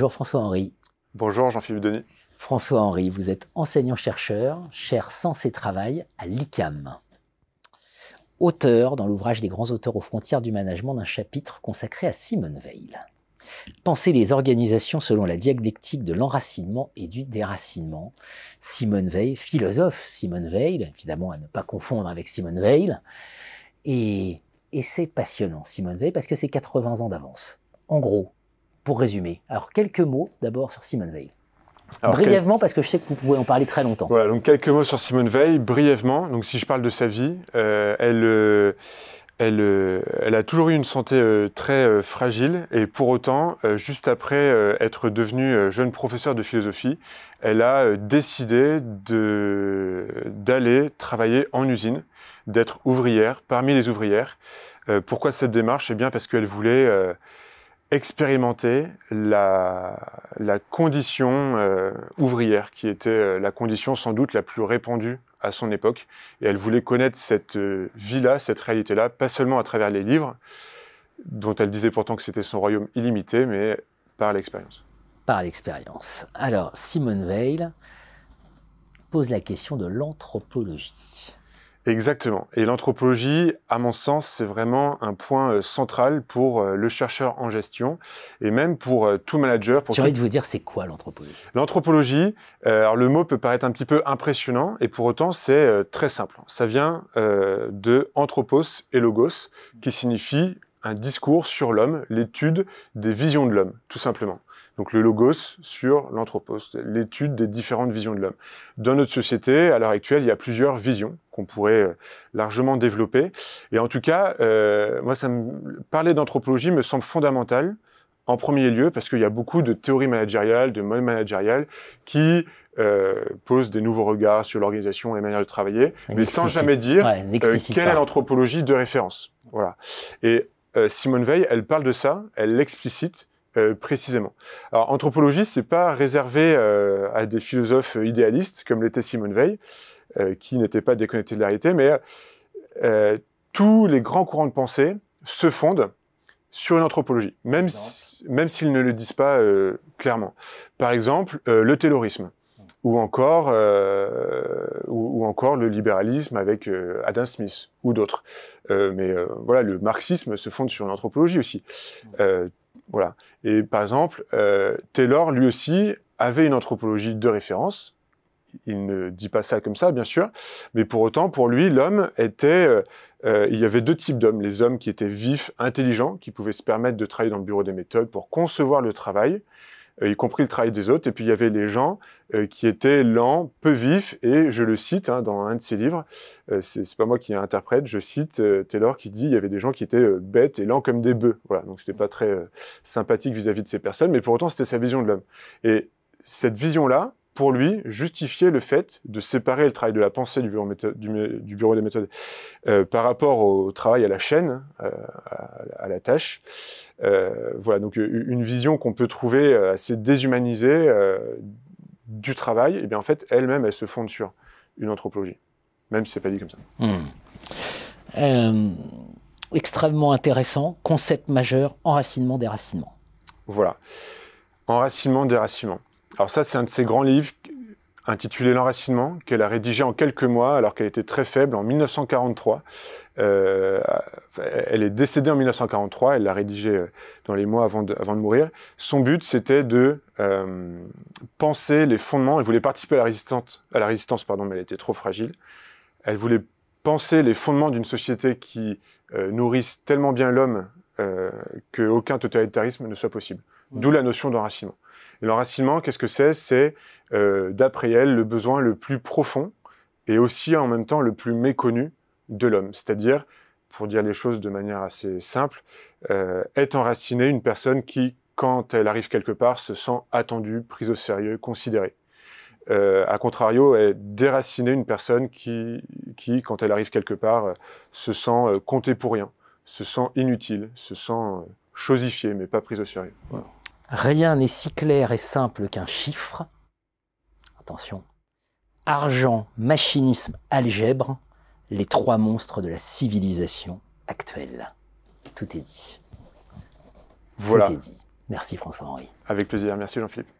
Bonjour François Henri. Bonjour Jean-Philippe Denis. François Henri, vous êtes enseignant-chercheur, cher Sens et Travail à l'ICAM. Auteur dans l'ouvrage Les grands auteurs aux frontières du management d'un chapitre consacré à Simone Veil. Pensez les organisations selon la dialectique de l'enracinement et du déracinement. Simone Veil, philosophe Simone Veil, évidemment à ne pas confondre avec Simone Veil. Et, et c'est passionnant Simone Veil parce que c'est 80 ans d'avance. En gros, pour résumer. Alors, quelques mots d'abord sur Simone Veil. brièvement, parce que je sais que vous pouvez en parler très longtemps. Voilà, donc quelques mots sur Simone Veil, brièvement. Donc, si je parle de sa vie, euh, elle, euh, elle, euh, elle, a toujours eu une santé très fragile, et pour autant, juste après être devenue jeune professeure de philosophie, elle a décidé d'aller travailler en usine, d'être ouvrière, parmi les ouvrières. pourquoi cette démarche Eh bien, parce qu'elle voulait expérimenter la, condition euh, ouvrière, qui était euh, la condition sans doute la plus répandue à son époque. Et elle voulait connaître cette euh, vie-là, cette réalité-là, pas seulement à travers les livres, dont elle disait pourtant que c'était son royaume illimité, mais par l'expérience. Par l'expérience. Alors, Simone Veil pose la question de l'anthropologie. Exactement. Et l'anthropologie, à mon sens, c'est vraiment un point euh, central pour euh, le chercheur en gestion et même pour euh, tout manager. J'ai envie de vous dire, c'est quoi l'anthropologie L'anthropologie, alors le mot peut paraître un petit peu impressionnant et pour autant, c'est très simple. Ça vient de anthropos et logos, qui signifie un discours sur l'homme, l'étude des visions de l'homme, tout simplement donc le logos sur l'anthropos, l'étude des différentes visions de l'homme. Dans notre société, à l'heure actuelle, il y a plusieurs visions qu'on pourrait euh, largement développer. Et en tout cas, euh, moi, ça me, parler d'anthropologie me semble fondamental en premier lieu parce qu'il y a beaucoup de théories managériales, de modes managériales qui euh, posent des nouveaux regards sur l'organisation et manières manière de travailler, mais, sans jamais dire quelle est l'anthropologie de référence. Voilà. Et Simone Veil, elle parle de ça, elle l'explicite, euh, précisément. Alors, anthropologie, c'est pas réservé euh, à des philosophes euh, idéalistes comme l'était Simone Veil, qui n'était pas déconnecté de la réalité, mais tous les grands courants de pensée se fondent sur une anthropologie, même même s'ils ne le disent pas clairement. Par exemple, le terrorisme, hmm. ou encore ou, encore le libéralisme avec Adam Smith ou d'autres. mais voilà, le marxisme se fonde sur l'anthropologie anthropologie aussi. Hmm. Et par exemple, euh, Taylor, lui aussi, avait une anthropologie de référence. Il ne dit pas ça comme ça, bien sûr, mais pour autant, pour lui, l'homme était... Euh, euh, il y avait deux types d'hommes. Les hommes qui étaient vifs, intelligents, qui pouvaient se permettre de travailler dans le bureau des méthodes pour concevoir le travail, euh, y compris le travail des autres. Et puis il y avait les gens euh, qui étaient lents, peu vifs, et je le cite hein, dans un de ses livres, euh, c'est pas moi qui interprète, je cite Taylor qui dit il y avait des gens qui étaient bêtes et lents comme des bœufs. Voilà, donc c'était pas très sympathique vis à -vis de ces personnes, mais pour autant c'était sa vision de l'homme. Et cette vision-là, pour lui, justifier le fait de séparer le travail de la pensée du bureau, des méthodes euh, par rapport au travail à la chaîne, euh, à, la tâche. Euh, voilà, donc une vision qu'on peut trouver assez déshumanisée du travail, et eh bien en fait, elle-même, elle se fonde sur une anthropologie, même si c'est pas dit comme ça. Hmm. extrêmement intéressant, concept majeur, enracinement, déracinement. Voilà. Enracinement, déracinement. Alors ça, c'est un de ses grands livres intitulé L'enracinement, qu'elle a rédigé en quelques mois alors qu'elle était très faible en 1943. Euh, elle est décédée en 1943, elle l'a rédigé euh, dans les mois avant de, mourir. Son but, c'était de euh, penser les fondements. Elle voulait participer à la résistance, à la résistance pardon, mais elle était trop fragile. Elle voulait penser les fondements d'une société qui nourrisse tellement bien l'homme qu'aucun totalitarisme ne soit possible. Mmh. D'où la notion d'enracinement l'enracinement, qu'est-ce que c'est C'est, euh, d'après elle, le besoin le plus profond et aussi en même temps le plus méconnu de l'homme. C'est-à-dire, pour dire les choses de manière assez simple, est euh, enracinée une personne qui, quand elle arrive quelque part, se sent attendue, prise au sérieux, considérée. a euh, contrario, est déracinée une personne qui, quand elle arrive quelque part, se sent comptée pour rien, se sent inutile, se sent chosifié mais pas prise au sérieux. Rien n'est si clair et simple qu'un chiffre. Attention. Argent, machinisme, algèbre, les trois monstres de la civilisation actuelle. Tout est dit. Voilà. Tout est dit. Merci François-Henri. Avec plaisir. Merci Jean-Philippe.